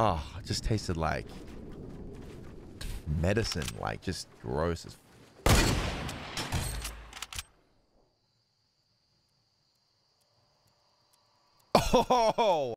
Oh, it just tasted like medicine, like just gross as Oh!